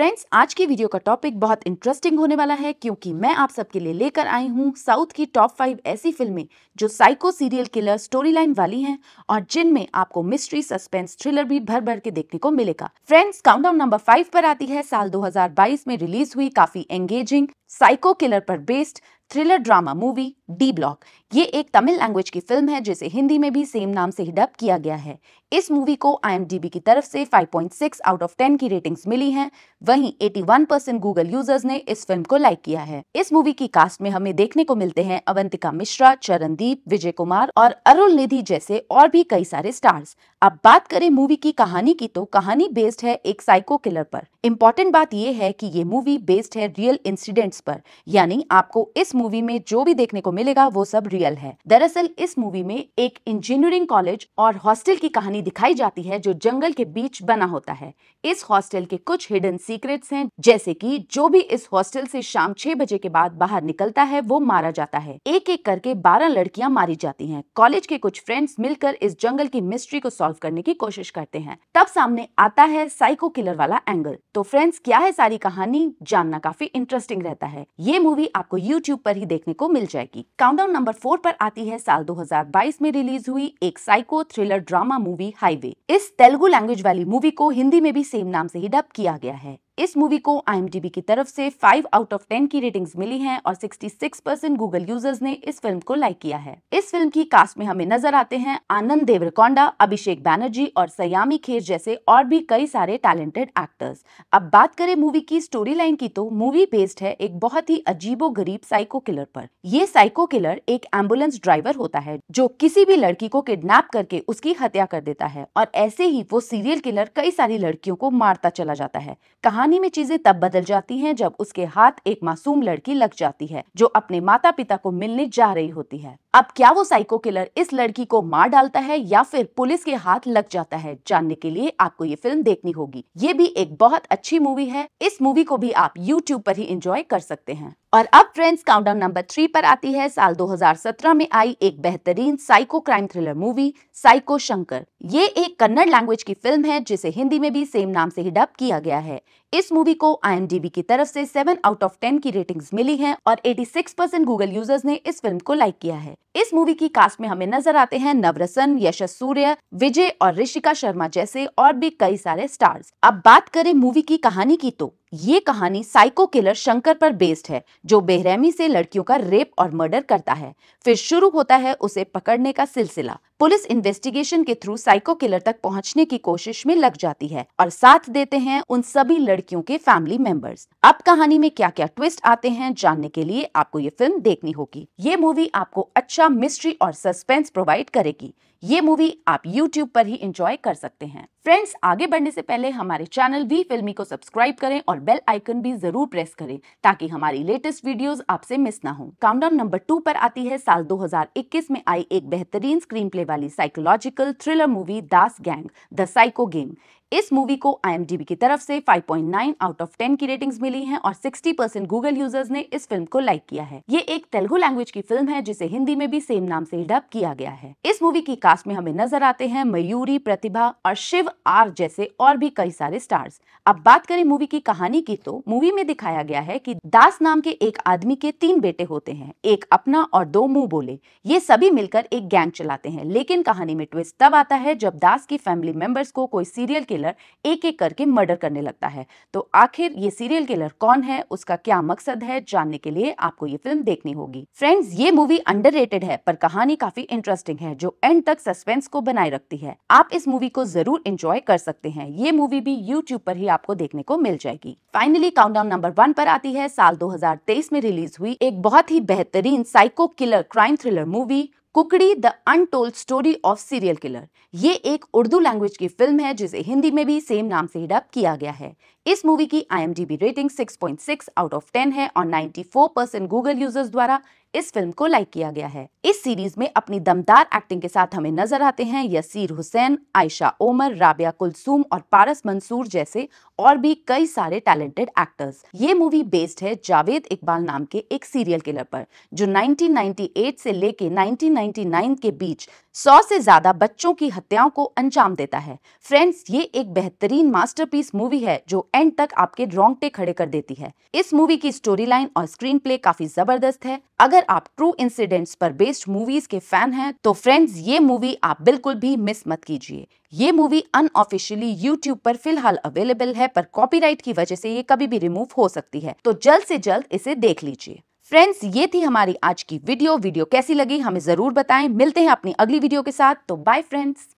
friends आज की video का टॉपिक बहुत इंटरेस्टिंग होने वाला है क्योंकि मैं आप सबके लिए लेकर आई हूँ साउथ की टॉप फाइव ऐसी फिल्में जो psycho serial killer story line वाली हैं और जिनमें आपको मिस्ट्री सस्पेंस थ्रिलर भी भर भर के देखने को मिलेगा फ्रेंड्स काउंटाउन नंबर फाइव पर आती है साल दो में रिलीज हुई काफी एंगेजिंग साइको किलर पर based thriller drama movie D block ये एक तमिल लैंग्वेज की फिल्म है जिसे हिंदी में भी सेम नाम से ही डब किया गया है इस मूवी को आई की तरफ से 5.6 आउट ऑफ 10 की रेटिंग्स मिली हैं वहीं 81 परसेंट गूगल यूजर्स ने इस फिल्म को लाइक किया है इस मूवी की कास्ट में हमें देखने को मिलते हैं अवंतिका मिश्रा चरणदीप विजय कुमार और अरुल निधि जैसे और भी कई सारे स्टार्स अब बात करें मूवी की कहानी की तो कहानी बेस्ड है एक साइको किलर पर इम्पॉर्टेंट बात यह है कि ये मूवी बेस्ड है रियल इंसिडेंट्स पर यानी आपको इस मूवी में जो भी देखने को मिलेगा वो सब रियल है दरअसल इस मूवी में एक इंजीनियरिंग कॉलेज और हॉस्टल की कहानी दिखाई जाती है जो जंगल के बीच बना होता है इस हॉस्टल के कुछ हिडन सीक्रेट्स हैं जैसे कि जो भी इस हॉस्टल से शाम छह बजे के बाद बाहर निकलता है वो मारा जाता है एक एक करके बारह लड़कियां मारी जाती हैं कॉलेज के कुछ फ्रेंड्स मिलकर इस जंगल की मिस्ट्री को सॉल्व करने की कोशिश करते हैं तब सामने आता है साइको किलर वाला एंगल तो फ्रेंड्स क्या है सारी कहानी जानना काफी इंटरेस्टिंग रहता है ये मूवी आपको यूट्यूब पर ही देखने को मिल जाएगी काउंटडाउन नंबर फोर पर आती है साल 2022 में रिलीज हुई एक psycho thriller drama movie highway इस तेलुगु लैंग्वेज वाली मूवी को हिंदी में भी सेम नाम से ही डब किया गया है इस मूवी को आई की तरफ से 5 आउट ऑफ 10 की रेटिंग्स मिली हैं और 66 परसेंट गूगल यूजर्स ने इस फिल्म को लाइक किया है इस फिल्म की कास्ट में हमें नजर आते हैं आनंद देवरकोंडा अभिषेक बैनर्जी और सयामी खेर जैसे और भी कई सारे टैलेंटेड एक्टर्स अब बात करें मूवी की स्टोरी लाइन की तो मूवी बेस्ड है एक बहुत ही अजीबो गरीब साइको किलर पर ये साइको किलर एक एम्बुलेंस ड्राइवर होता है जो किसी भी लड़की को किडनेप करके उसकी हत्या कर देता है और ऐसे ही वो सीरियल किलर कई सारी लड़कियों को मारता चला जाता है कहा कहानी में चीजें तब बदल जाती हैं जब उसके हाथ एक मासूम लड़की लग जाती है जो अपने माता पिता को मिलने जा रही होती है अब क्या वो साइको किलर इस लड़की को मार डालता है या फिर पुलिस के हाथ लग जाता है जानने के लिए आपको ये फिल्म देखनी होगी ये भी एक बहुत अच्छी मूवी है इस मूवी को भी आप यूट्यूब पर ही इंजॉय कर सकते हैं और अब फ्रेंड्स काउंटडाउन नंबर थ्री पर आती है साल 2017 में आई एक बेहतरीन psycho crime thriller movie psycho Shankar ये एक कन्नड़ लैंग्वेज की फिल्म है जिसे हिंदी में भी सेम नाम से ही डब किया गया है इस मूवी को आई की तरफ से 7 आउट ऑफ 10 की रेटिंग्स मिली हैं और 86 परसेंट गूगल यूजर्स ने इस फिल्म को लाइक किया है इस मूवी की कास्ट में हमें नजर आते हैं नवरसन यशस सूर्य विजय और ऋषिका शर्मा जैसे और भी कई सारे स्टार्स अब बात करें मूवी की कहानी की तो ये कहानी साइको किलर शंकर पर बेस्ड है जो बेरहमी से लड़कियों का रेप और मर्डर करता है फिर शुरू होता है उसे पकड़ने का सिलसिला पुलिस इन्वेस्टिगेशन के थ्रू साइको किलर तक पहुंचने की कोशिश में लग जाती है और साथ देते हैं उन सभी लड़कियों के फैमिली मेंबर्स अब कहानी में क्या क्या ट्विस्ट आते हैं जानने के लिए आपको ये फिल्म देखनी होगी ये मूवी आपको अच्छा मिस्ट्री और सस्पेंस प्रोवाइड करेगी ये मूवी आप YouTube पर ही इंजॉय कर सकते हैं फ्रेंड्स आगे बढ़ने से पहले हमारे चैनल वी फिल्मी को सब्सक्राइब करें और बेल आइकन भी जरूर प्रेस करें ताकि हमारी लेटेस्ट वीडियोस आपसे मिस ना हो काउंटडाउन नंबर टू पर आती है साल 2021 में आई एक बेहतरीन स्क्रीन प्ले वाली psychological thriller movie Dass gang the psycho game इस मूवी को आई की तरफ से 5.9 आउट ऑफ 10 की रेटिंग्स मिली हैं और 60 परसेंट गूगल यूजर्स ने इस फिल्म को लाइक किया है ये एक तेलुगु लैंग्वेज की फिल्म है जिसे हिंदी में भी सेम नाम से डब किया गया है इस मूवी की कास्ट में हमें नजर आते हैं मयूरी प्रतिभा और शिव आर जैसे और भी कई सारे स्टार्स अब बात करें मूवी की कहानी की तो मूवी में दिखाया गया है की दास नाम के एक आदमी के तीन बेटे होते हैं एक अपना और दो मुंह बोले ये सभी मिलकर एक गैंग चलाते हैं लेकिन कहानी में ट्विस्ट तब आता है जब दास की फैमिली मेंबर्स को कोई सीरियल के किलर एक एक करके मर्डर करने लगता है तो आखिर ये सीरियल किलर कौन है उसका क्या मकसद है जानने के लिए आपको ये फिल्म देखनी होगी फ्रेंड्स ये मूवी अंडर है पर कहानी काफी इंटरेस्टिंग है जो एंड तक सस्पेंस को बनाए रखती है आप इस मूवी को जरूर इंजॉय कर सकते हैं ये मूवी भी यूट्यूब पर ही आपको देखने को मिल जाएगी फाइनली काउंटडाउन नंबर वन पर आती है साल 2023 में रिलीज हुई एक बहुत ही बेहतरीन psycho killer crime thriller movie Kukdi the untold story of serial killer ये एक उर्दू लैंग्वेज की फिल्म है जिसे हिंदी में भी सेम नाम से डब किया गया है इस मूवी की आई रेटिंग 6.6 आउट ऑफ 10 है और 94 परसेंट गूगल यूजर्स द्वारा इस फिल्म को लाइक किया गया है इस सीरीज में अपनी दमदार एक्टिंग के साथ हमें नजर आते हैं यसीर हुसैन आयशा ओमर राबिया कुलसूम और पारस मंसूर जैसे और भी कई सारे टैलेंटेड एक्टर्स ये मूवी बेस्ड है जावेद इकबाल नाम के एक सीरियल किलर पर जो 1998 से लेके 1999 के बीच सौ से ज्यादा बच्चों की हत्याओं को अंजाम देता है फ्रेंड्स ये एक बेहतरीन मास्टरपीस मूवी है जो एंड तक आपके रोंगटे खड़े कर देती है इस मूवी की स्टोरी लाइन और स्क्रीन प्ले काफी जबरदस्त है अगर आप ट्रू इंसिडेंट्स पर बेस्ड मूवीज के फैन हैं तो फ्रेंड्स ये मूवी आप बिल्कुल भी मिस मत कीजिए ये मूवी अनऑफिशियली यूट्यूब पर फिलहाल अवेलेबल है पर कॉपीराइट की वजह से ये कभी भी रिमूव हो सकती है तो जल्द से जल्द इसे देख लीजिए फ्रेंड्स ये थी हमारी आज की वीडियो वीडियो कैसी लगी हमें ज़रूर बताएं मिलते हैं अपनी अगली वीडियो के साथ तो बाय फ्रेंड्स